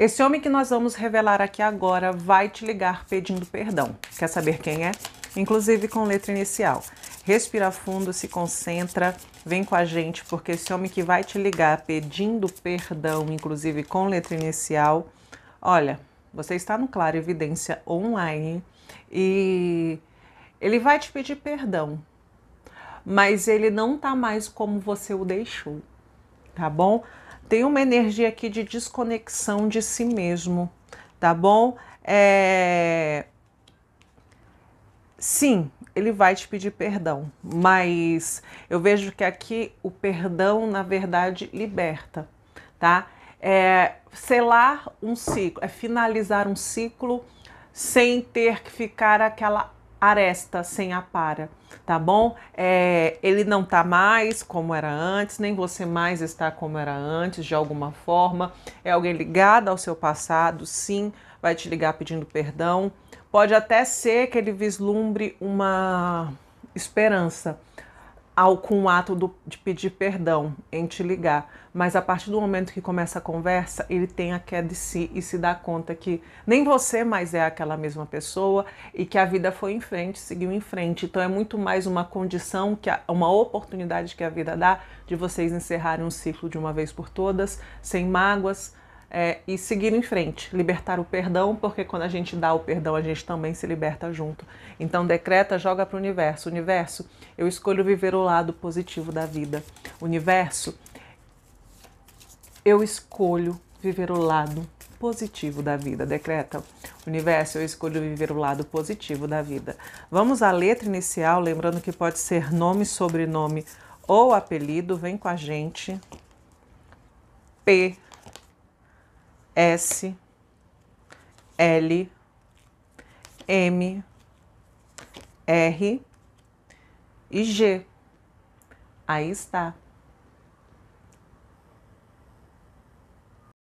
Esse homem que nós vamos revelar aqui agora vai te ligar pedindo perdão. Quer saber quem é? Inclusive com letra inicial. Respira fundo, se concentra, vem com a gente, porque esse homem que vai te ligar pedindo perdão, inclusive com letra inicial, olha, você está no Claro Evidência Online e ele vai te pedir perdão, mas ele não tá mais como você o deixou, tá bom? Tem uma energia aqui de desconexão de si mesmo, tá bom? É... Sim, ele vai te pedir perdão, mas eu vejo que aqui o perdão, na verdade, liberta, tá? É selar um ciclo, é finalizar um ciclo sem ter que ficar aquela aresta sem a para, tá bom? É, ele não tá mais como era antes, nem você mais está como era antes, de alguma forma. É alguém ligado ao seu passado, sim, vai te ligar pedindo perdão. Pode até ser que ele vislumbre uma esperança, ao, com o ato do, de pedir perdão, em te ligar. Mas a partir do momento que começa a conversa, ele tem a queda de si e se dá conta que nem você mais é aquela mesma pessoa e que a vida foi em frente, seguiu em frente. Então é muito mais uma condição, que a, uma oportunidade que a vida dá de vocês encerrarem um ciclo de uma vez por todas, sem mágoas, é, e seguir em frente, libertar o perdão, porque quando a gente dá o perdão, a gente também se liberta junto. Então, decreta, joga para o universo: Universo, eu escolho viver o lado positivo da vida. Universo, eu escolho viver o lado positivo da vida. Decreta, universo, eu escolho viver o lado positivo da vida. Vamos à letra inicial, lembrando que pode ser nome, sobrenome ou apelido. Vem com a gente. P S, L, M, R e G. Aí está.